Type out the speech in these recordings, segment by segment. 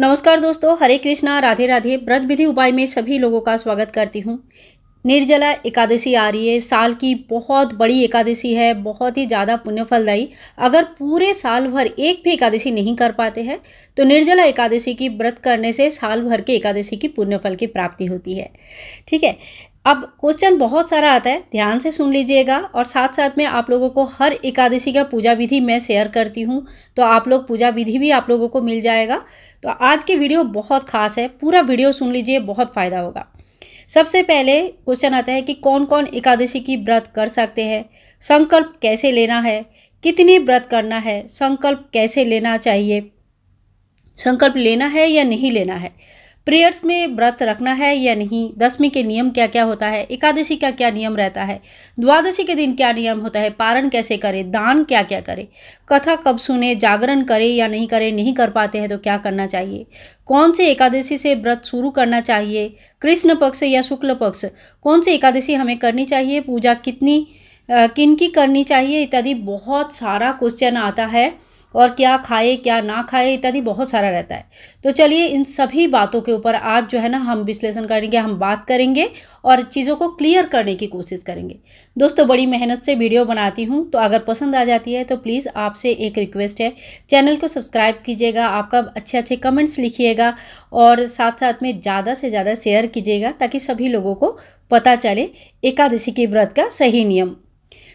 नमस्कार दोस्तों हरे कृष्णा राधे राधे व्रत विधि उपाय में सभी लोगों का स्वागत करती हूँ निर्जला एकादशी आ रही है साल की बहुत बड़ी एकादशी है बहुत ही ज़्यादा पुण्यफलदायी अगर पूरे साल भर एक भी एकादशी नहीं कर पाते हैं तो निर्जला एकादशी की व्रत करने से साल भर के एकादशी की पुण्यफल की प्राप्ति होती है ठीक है अब क्वेश्चन बहुत सारा आता है ध्यान से सुन लीजिएगा और साथ साथ में आप लोगों को हर एकादशी का पूजा विधि मैं शेयर करती हूँ तो आप लोग पूजा विधि भी आप लोगों को मिल जाएगा तो आज की वीडियो बहुत खास है पूरा वीडियो सुन लीजिए बहुत फ़ायदा होगा सबसे पहले क्वेश्चन आता है कि कौन कौन एकादशी की व्रत कर सकते हैं संकल्प कैसे लेना है कितने व्रत करना है संकल्प कैसे लेना चाहिए संकल्प लेना है या नहीं लेना है प्रेयर्स में व्रत रखना है या नहीं दसवीं के नियम क्या क्या होता है एकादशी का क्या नियम रहता है द्वादशी के दिन क्या नियम होता है पारण कैसे करें दान क्या क्या करें कथा कब सुने जागरण करें या नहीं करें नहीं कर पाते हैं तो क्या करना चाहिए कौन से एकादशी से व्रत शुरू करना चाहिए कृष्ण पक्ष या शुक्ल पक्ष कौन से एकादशी हमें करनी चाहिए पूजा कितनी किन की करनी चाहिए इत्यादि बहुत सारा क्वेश्चन आता है और क्या खाए क्या ना खाए इत्यादि बहुत सारा रहता है तो चलिए इन सभी बातों के ऊपर आज जो है ना हम विश्लेषण करेंगे हम बात करेंगे और चीज़ों को क्लियर करने की कोशिश करेंगे दोस्तों बड़ी मेहनत से वीडियो बनाती हूँ तो अगर पसंद आ जाती है तो प्लीज़ आपसे एक रिक्वेस्ट है चैनल को सब्सक्राइब कीजिएगा आपका अच्छे अच्छे कमेंट्स लिखिएगा और साथ साथ में ज़्यादा से ज़्यादा शेयर कीजिएगा ताकि सभी लोगों को पता चले एकादशी के व्रत का सही नियम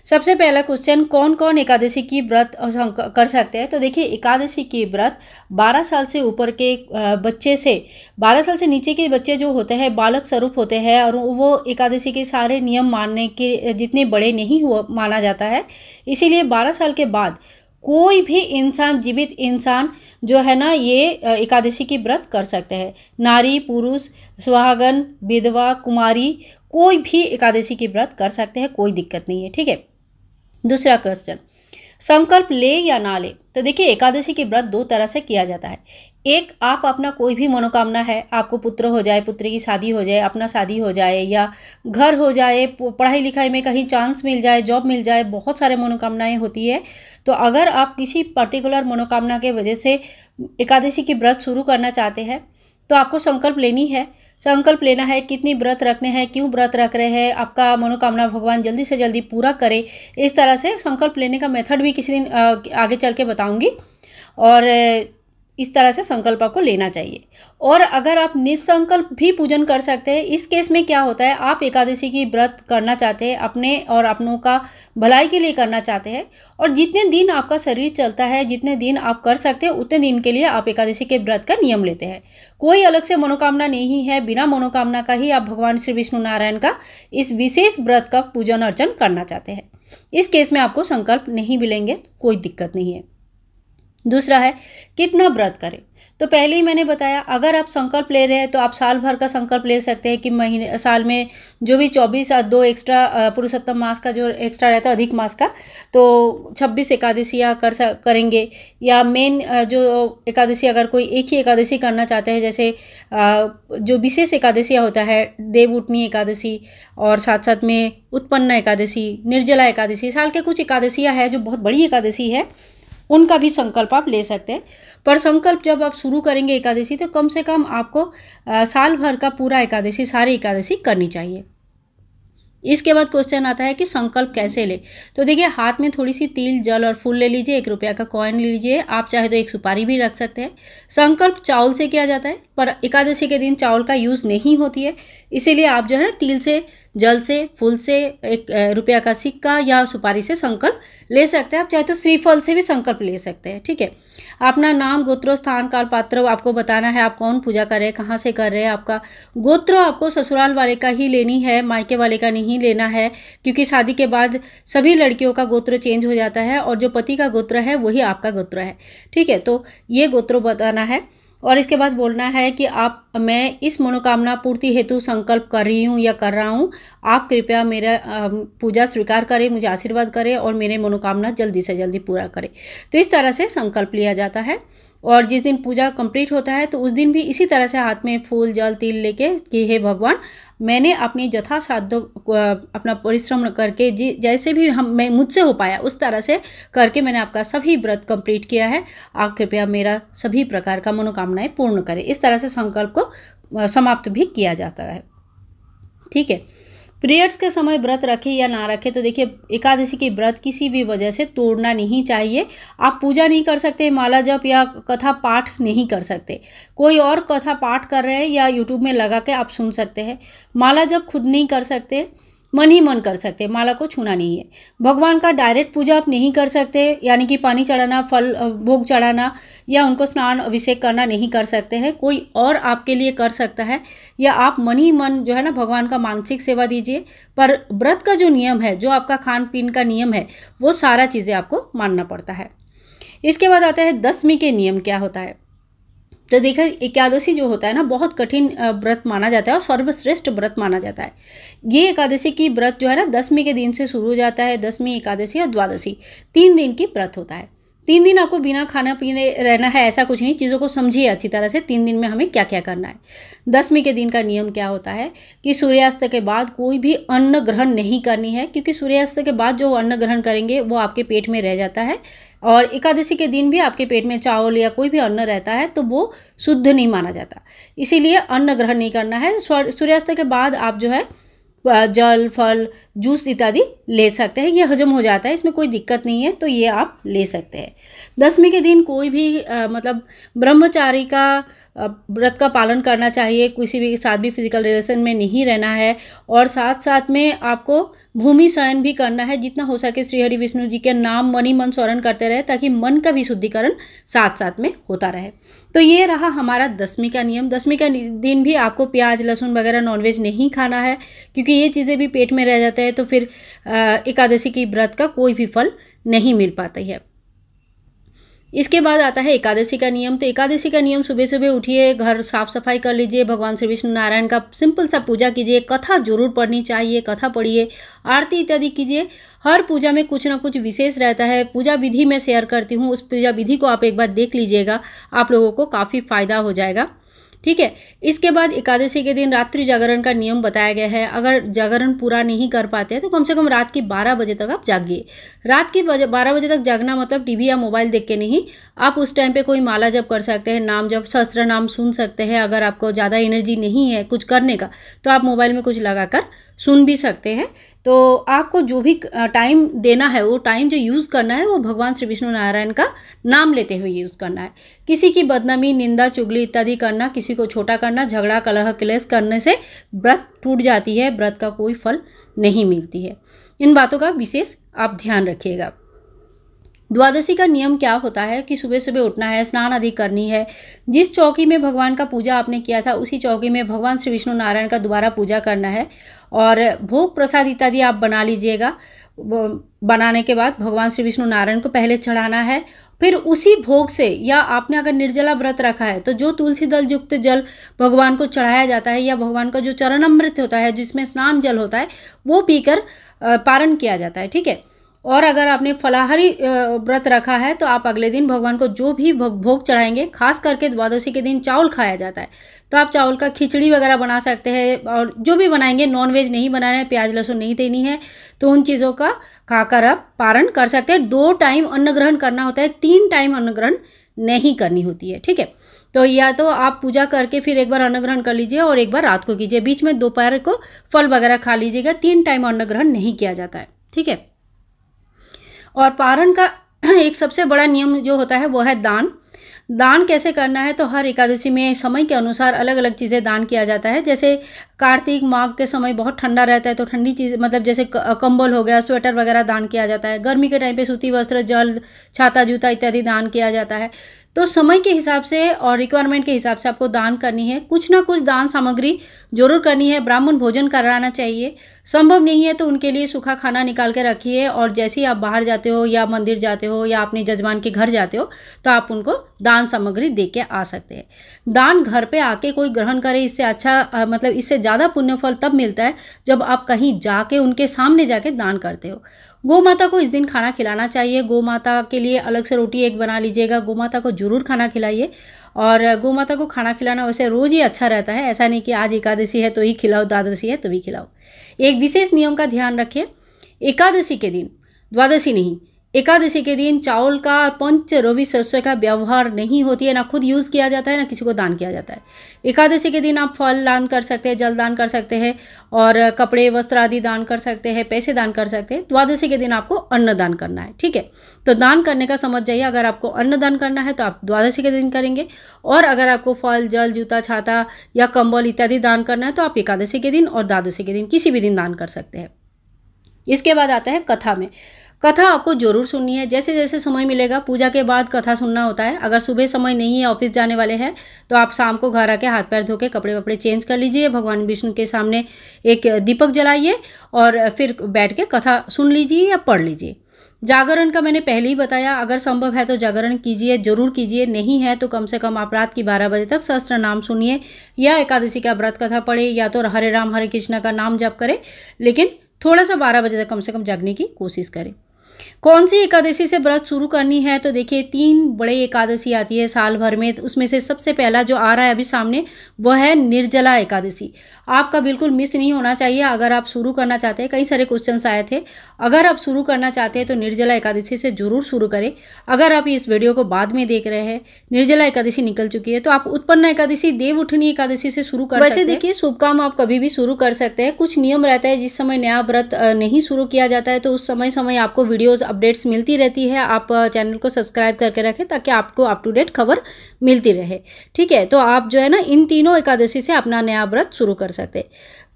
सबसे पहला क्वेश्चन कौन कौन एकादशी की व्रत कर सकते हैं तो देखिए एकादशी की व्रत 12 साल से ऊपर के बच्चे से 12 साल से नीचे के बच्चे जो होते हैं बालक स्वरूप होते हैं और वो एकादशी के सारे नियम मानने के जितने बड़े नहीं हुआ माना जाता है इसीलिए बारह साल के बाद कोई भी इंसान जीवित इंसान जो है ना ये एकादशी की व्रत कर सकते हैं नारी पुरुष सुहागन विधवा कुमारी कोई भी एकादशी की व्रत कर सकते हैं कोई दिक्कत नहीं है ठीक है दूसरा क्वेश्चन संकल्प ले या ना ले तो देखिए एकादशी की व्रत दो तरह से किया जाता है एक आप अपना कोई भी मनोकामना है आपको पुत्र हो जाए पुत्री की शादी हो जाए अपना शादी हो जाए या घर हो जाए पढ़ाई लिखाई में कहीं चांस मिल जाए जॉब मिल जाए बहुत सारे मनोकामनाएं होती है तो अगर आप किसी पर्टिकुलर मनोकामना के वजह से एकादशी की व्रत शुरू करना चाहते हैं तो आपको संकल्प लेनी है संकल्प लेना है कितनी व्रत रखने हैं क्यों व्रत रख रहे हैं आपका मनोकामना भगवान जल्दी से जल्दी पूरा करे इस तरह से संकल्प लेने का मेथड भी किसी दिन आगे चल के बताऊँगी और इस तरह से संकल्प आपको लेना चाहिए और अगर आप निसंकल्प भी पूजन कर सकते हैं इस केस में क्या होता है आप एकादशी की व्रत करना चाहते हैं अपने और अपनों का भलाई के लिए करना चाहते हैं और जितने दिन आपका शरीर चलता है जितने दिन आप कर सकते हैं उतने दिन के लिए आप एकादशी के व्रत का नियम लेते हैं कोई अलग से मनोकामना नहीं है बिना मनोकामना का ही आप भगवान श्री विष्णु नारायण का इस विशेष व्रत का पूजन अर्चन करना चाहते हैं इस केस में आपको संकल्प नहीं मिलेंगे तो कोई दिक्कत नहीं है दूसरा है कितना व्रत करें तो पहले ही मैंने बताया अगर आप संकल्प ले रहे हैं तो आप साल भर का संकल्प ले सकते हैं कि महीने साल में जो भी चौबीस दो एक्स्ट्रा पुरुषोत्तम मास का जो एक्स्ट्रा रहता है अधिक मास का तो छब्बीस एकादशियाँ कर करेंगे या मेन जो एकादशी अगर कोई एक ही एकादशी करना चाहते हैं जैसे जो विशेष एकादशियाँ होता है देव उठनी एकादशी और साथ साथ में उत्पन्ना एकादशी निर्जला एकादशी साल के कुछ एकादशियाँ हैं जो बहुत बड़ी एकादशी है उनका भी संकल्प आप ले सकते हैं पर संकल्प जब आप शुरू करेंगे एकादशी तो कम से कम आपको साल भर का पूरा एकादशी सारी एकादशी करनी चाहिए इसके बाद क्वेश्चन आता है कि संकल्प कैसे ले तो देखिए हाथ में थोड़ी सी तिल जल और फूल ले लीजिए एक रुपया का कॉइन ले लीजिए आप चाहे तो एक सुपारी भी रख सकते हैं संकल्प चावल से किया जाता है पर एकादशी के दिन चावल का यूज़ नहीं होती है इसीलिए आप जो है ना तिल से जल से फूल से एक रुपया का सिक्का या सुपारी से संकल्प ले सकते हैं आप चाहे तो श्रीफल से भी संकल्प ले सकते हैं ठीक है अपना नाम गोत्र स्थान काल पात्र आपको बताना है आप कौन पूजा कर रहे हैं कहाँ से कर रहे हैं आपका गोत्र आपको ससुराल वाले का ही लेनी है मायके वाले का नहीं लेना है क्योंकि शादी के बाद सभी लड़कियों का गोत्र चेंज हो जाता है और जो पति का गोत्र है वही आपका गोत्र है ठीक है तो ये गोत्र बताना है और इसके बाद बोलना है कि आप मैं इस मनोकामना पूर्ति हेतु संकल्प कर रही हूँ या कर रहा हूँ आप कृपया मेरा पूजा स्वीकार करें मुझे आशीर्वाद करें और मेरे मनोकामना जल्दी से जल्दी पूरा करें तो इस तरह से संकल्प लिया जाता है और जिस दिन पूजा कंप्लीट होता है तो उस दिन भी इसी तरह से हाथ में फूल जल तिल लेके कि हे भगवान मैंने अपनी यथासाध्य अपना परिश्रम करके जी जैसे भी हम मैं मुझसे हो पाया उस तरह से करके मैंने आपका सभी व्रत कंप्लीट किया है आप कृपया मेरा सभी प्रकार का मनोकामनाएं पूर्ण करें इस तरह से संकल्प को समाप्त भी किया जाता है ठीक है पीरियड्स के समय व्रत रखें या ना रखें तो देखिए एकादशी के व्रत किसी भी वजह से तोड़ना नहीं चाहिए आप पूजा नहीं कर सकते माला जप या कथा पाठ नहीं कर सकते कोई और कथा पाठ कर रहे हैं या यूट्यूब में लगा के आप सुन सकते हैं माला जप खुद नहीं कर सकते मन ही मन कर सकते माला को छूना नहीं है भगवान का डायरेक्ट पूजा आप नहीं कर सकते यानी कि पानी चढ़ाना फल भोग चढ़ाना या उनको स्नान अभिषेक करना नहीं कर सकते हैं कोई और आपके लिए कर सकता है या आप मन ही मन जो है ना भगवान का मानसिक सेवा दीजिए पर व्रत का जो नियम है जो आपका खान पीन का नियम है वो सारा चीज़ें आपको मानना पड़ता है इसके बाद आता है दसवीं के नियम क्या होता है तो देखा एकादशी जो होता है ना बहुत कठिन व्रत माना जाता है और सर्वश्रेष्ठ व्रत माना जाता है ये एकादशी की व्रत जो है ना दसवीं के दिन से शुरू हो जाता है दसवीं एकादशी और द्वादशी तीन दिन की व्रत होता है तीन दिन आपको बिना खाना पीने रहना है ऐसा कुछ नहीं चीज़ों को समझिए अच्छी तरह से तीन दिन में हमें क्या क्या करना है दसवीं के दिन का नियम क्या होता है कि सूर्यास्त के बाद कोई भी अन्न ग्रहण नहीं करनी है क्योंकि सूर्यास्त के बाद जो अन्न ग्रहण करेंगे वो आपके पेट में रह जाता है और एकादशी के दिन भी आपके पेट में चावल या कोई भी अन्न रहता है तो वो शुद्ध नहीं माना जाता इसीलिए अन्न ग्रहण नहीं करना है सूर्यास्त के बाद आप जो है जल फल जूस इत्यादि ले सकते हैं ये हजम हो जाता है इसमें कोई दिक्कत नहीं है तो ये आप ले सकते हैं दसवीं के दिन कोई भी आ, मतलब ब्रह्मचारी का व्रत का पालन करना चाहिए किसी भी साथ भी फिजिकल रिलेशन में नहीं रहना है और साथ साथ में आपको भूमि शयन भी करना है जितना हो सके श्री हरि विष्णु जी के नाम मन ही मन स्वरण करते रहे ताकि मन का भी शुद्धिकरण साथ साथ में होता रहे तो ये रहा हमारा दसवीं का नियम दसवीं का दिन भी आपको प्याज लहसुन वगैरह नॉनवेज नहीं खाना है क्योंकि ये चीज़ें भी पेट में रह जाते हैं तो फिर एकादशी की व्रत का कोई भी फल नहीं मिल पाती है इसके बाद आता है एकादशी का नियम तो एकादशी का नियम सुबह सुबह उठिए घर साफ सफाई कर लीजिए भगवान श्री विष्णु नारायण का सिंपल सा पूजा कीजिए कथा जरूर पढ़नी चाहिए कथा पढ़िए आरती इत्यादि कीजिए हर पूजा में कुछ ना कुछ विशेष रहता है पूजा विधि मैं शेयर करती हूँ उस पूजा विधि को आप एक बार देख लीजिएगा आप लोगों को काफ़ी फ़ायदा हो जाएगा ठीक है इसके बाद एकादशी के दिन रात्रि जागरण का नियम बताया गया है अगर जागरण पूरा नहीं कर पाते हैं तो कम से कम रात की बारह बजे तक आप जागिए रात की बारह बजे तक जागना मतलब टीवी या मोबाइल देख के नहीं आप उस टाइम पे कोई माला जप कर सकते हैं नाम जप सहस्त्र नाम सुन सकते हैं अगर आपको ज़्यादा एनर्जी नहीं है कुछ करने का तो आप मोबाइल में कुछ लगा कर सुन भी सकते हैं तो आपको जो भी टाइम देना है वो टाइम जो यूज़ करना है वो भगवान श्री विष्णु नारायण का नाम लेते हुए यूज़ करना है किसी की बदनामी निंदा चुगली इत्यादि करना किसी को छोटा करना झगड़ा कलह क्लेश करने से व्रत टूट जाती है व्रत का कोई फल नहीं मिलती है इन बातों का विशेष आप ध्यान रखिएगा द्वादशी का नियम क्या होता है कि सुबह सुबह उठना है स्नान आदि करनी है जिस चौकी में भगवान का पूजा आपने किया था उसी चौकी में भगवान श्री विष्णु नारायण का दोबारा पूजा करना है और भोग प्रसाद इत्यादि आप बना लीजिएगा बनाने के बाद भगवान श्री विष्णु नारायण को पहले चढ़ाना है फिर उसी भोग से या आपने अगर निर्जला व्रत रखा है तो जो तुलसी दल युक्त जल भगवान को चढ़ाया जाता है या भगवान का जो चरण अमृत होता है जिसमें स्नान जल होता है वो पीकर पारण किया जाता है ठीक है और अगर आपने फलाहारी व्रत रखा है तो आप अगले दिन भगवान को जो भी भोग चढ़ाएंगे खास करके द्वादशी के दिन चावल खाया जाता है तो आप चावल का खिचड़ी वगैरह बना सकते हैं और जो भी बनाएंगे नॉनवेज नहीं बनाना है प्याज लहसुन नहीं देनी है तो उन चीज़ों का खाकर आप पारण कर सकते हैं दो टाइम अन्न ग्रहण करना होता है तीन टाइम अन्न ग्रहण नहीं करनी होती है ठीक है तो या तो आप पूजा करके फिर एक बार अन्न ग्रहण कर लीजिए और एक बार रात को कीजिए बीच में दोपहर को फल वगैरह खा लीजिएगा तीन टाइम अन्न ग्रहण नहीं किया जाता है ठीक है और पारण का एक सबसे बड़ा नियम जो होता है वो है दान दान कैसे करना है तो हर एकादशी में समय के अनुसार अलग अलग चीज़ें दान किया जाता है जैसे कार्तिक माघ के समय बहुत ठंडा रहता है तो ठंडी चीज़ मतलब जैसे कंबल हो गया स्वेटर वगैरह दान किया जाता है गर्मी के टाइम पे सूती वस्त्र जल छाता जूता इत्यादि दान किया जाता है तो समय के हिसाब से और रिक्वायरमेंट के हिसाब से आपको दान करनी है कुछ ना कुछ दान सामग्री जरूर करनी है ब्राह्मण भोजन कराना चाहिए संभव नहीं है तो उनके लिए सूखा खाना निकाल के रखिए और जैसे ही आप बाहर जाते हो या मंदिर जाते हो या अपने जजमान के घर जाते हो तो आप उनको दान सामग्री दे के आ सकते हैं दान घर पर आके कोई ग्रहण करे इससे अच्छा मतलब इससे ज़्यादा पुण्यफल तब मिलता है जब आप कहीं जाके उनके सामने जाके दान करते हो गौ माता को इस दिन खाना खिलाना चाहिए गौ माता के लिए अलग से रोटी एक बना लीजिएगा गौ माता को जरूर खाना खिलाइए और गौ माता को खाना खिलाना वैसे रोज़ ही अच्छा रहता है ऐसा नहीं कि आज एकादशी है तो ही खिलाओ द्वादशी है तो भी खिलाओ एक विशेष नियम का ध्यान रखें एकादशी के दिन द्वादशी नहीं एकादशी के दिन चावल का पंच रवि सरसों का व्यवहार नहीं होती है ना खुद यूज़ किया जाता है ना किसी को दान किया जाता है एकादशी के दिन आप फल दान कर सकते हैं जल दान कर सकते हैं और कपड़े वस्त्र आदि दान कर सकते हैं पैसे दान कर सकते हैं द्वादशी के दिन आपको अन्न दान करना है ठीक है तो दान करने का समझ जाइए अगर आपको अन्न दान करना है तो आप द्वादशी के दिन करेंगे और अगर आपको फल जल जूता छाता या कंबल इत्यादि दान करना है तो आप एकादशी के दिन और द्वादशी के दिन किसी भी दिन दान कर सकते हैं इसके बाद आता है कथा में कथा आपको जरूर सुननी है जैसे जैसे समय मिलेगा पूजा के बाद कथा सुनना होता है अगर सुबह समय नहीं है ऑफिस जाने वाले हैं तो आप शाम को घर आके हाथ पैर धो के कपड़े वपड़े चेंज कर लीजिए भगवान विष्णु के सामने एक दीपक जलाइए और फिर बैठ के कथा सुन लीजिए या पढ़ लीजिए जागरण का मैंने पहले ही बताया अगर संभव है तो जागरण कीजिए जरूर कीजिए नहीं है तो कम से कम आप रात की बारह बजे तक सहस्त्र नाम सुनिए या एकादशी का व्रत कथा पढ़े या तो हरे राम हरे कृष्णा का नाम जप करें लेकिन थोड़ा सा बारह बजे तक कम से कम जागने की कोशिश करें कौन सी एकादशी से व्रत शुरू करनी है तो देखिए तीन बड़े एकादशी आती है साल भर में तो उसमें से सबसे पहला जो आ रहा है अभी सामने वह है निर्जला एकादशी आपका बिल्कुल मिस नहीं होना चाहिए अगर आप शुरू करना चाहते हैं कई सारे क्वेश्चन आए थे अगर आप शुरू करना चाहते हैं तो निर्जला एकादशी से जरूर शुरू करें अगर आप इस वीडियो को बाद में देख रहे हैं निर्जला एकादशी निकल चुकी है तो आप उत्पन्न एकादशी देव उठनी एकादशी से शुरू कर वैसे देखिए शुभ काम आप कभी भी शुरू कर सकते हैं कुछ नियम रहता है जिस समय नया व्रत नहीं शुरू किया जाता है तो उस समय समय आपको वीडियो वीडियोस अपडेट्स मिलती रहती है आप चैनल को सब्सक्राइब करके रखें ताकि आपको अप टू डेट खबर मिलती रहे ठीक है तो आप जो है ना इन तीनों एकादशी से अपना नया व्रत शुरू कर सकते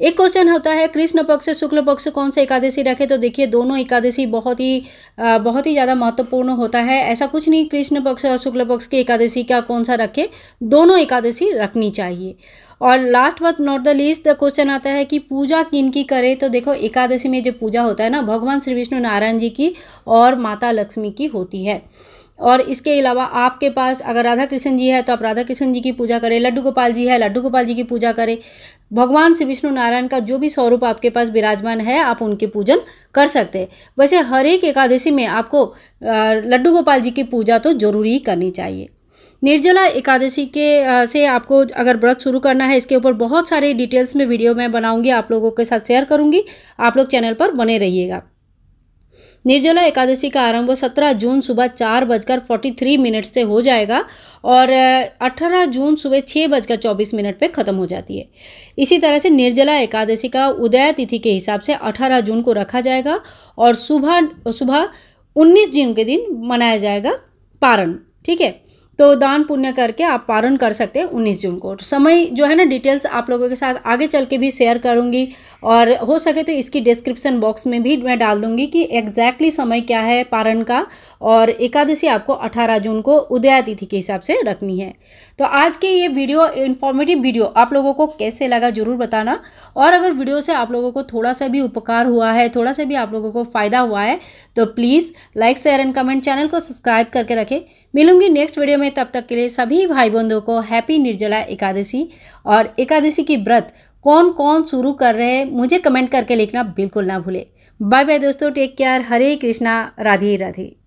एक क्वेश्चन होता है कृष्ण पक्ष शुक्ल पक्ष कौन सा एकादशी रखे तो देखिए दोनों एकादशी बहुत ही बहुत ही ज़्यादा महत्वपूर्ण होता है ऐसा कुछ नहीं कृष्ण पक्ष और शुक्ल पक्ष की एकादशी का कौन सा रखे दोनों एकादशी रखनी चाहिए और last but not the least the question आता है कि पूजा किन की करें तो देखो एकादशी में जो पूजा होता है ना भगवान श्री विष्णु नारायण जी की और माता लक्ष्मी की होती है और इसके अलावा आपके पास अगर राधा कृष्ण जी है तो आप राधा कृष्ण जी की पूजा करें लड्डू गोपाल जी है लड्डू गोपाल जी की पूजा करें भगवान श्री विष्णु नारायण का जो भी स्वरूप आपके पास विराजमान है आप उनके पूजन कर सकते हैं वैसे हर एक एकादशी में आपको लड्डू गोपाल जी की पूजा तो जरूरी ही करनी चाहिए निर्जला एकादशी के से आपको अगर व्रत शुरू करना है इसके ऊपर बहुत सारे डिटेल्स में वीडियो मैं बनाऊंगी आप लोगों के साथ शेयर करूंगी आप लोग चैनल पर बने रहिएगा निर्जला एकादशी का आरंभ 17 जून सुबह चार बजकर फोर्टी थ्री मिनट से हो जाएगा और 18 जून सुबह छः बजकर चौबीस मिनट पर ख़त्म हो जाती है इसी तरह से निर्जला एकादशी का उदय तिथि के हिसाब से 18 जून को रखा जाएगा और सुबह सुबह 19 जून के दिन मनाया जाएगा पारण ठीक है तो दान पुण्य करके आप पारण कर सकते हैं उन्नीस जून को तो समय जो है ना डिटेल्स आप लोगों के साथ आगे चल के भी शेयर करूँगी और हो सके तो इसकी डिस्क्रिप्सन बॉक्स में भी मैं डाल दूँगी कि एग्जैक्टली समय क्या है पारण का और एकादशी आपको अठारह जून को उदयातिथि के हिसाब से रखनी है तो आज के ये वीडियो इन्फॉर्मेटिव वीडियो आप लोगों को कैसे लगा ज़रूर बताना और अगर वीडियो से आप लोगों को थोड़ा सा भी उपकार हुआ है थोड़ा सा भी आप लोगों को फ़ायदा हुआ है तो please like share and comment channel को सब्सक्राइब करके रखें मिलूंगी नेक्स्ट वीडियो में तब तक के लिए सभी भाई बंधुओं को हैप्पी निर्जला एकादशी और एकादशी की व्रत कौन कौन शुरू कर रहे हैं मुझे कमेंट करके लिखना बिल्कुल ना भूले बाय बाय दोस्तों टेक केयर हरे कृष्णा राधे राधे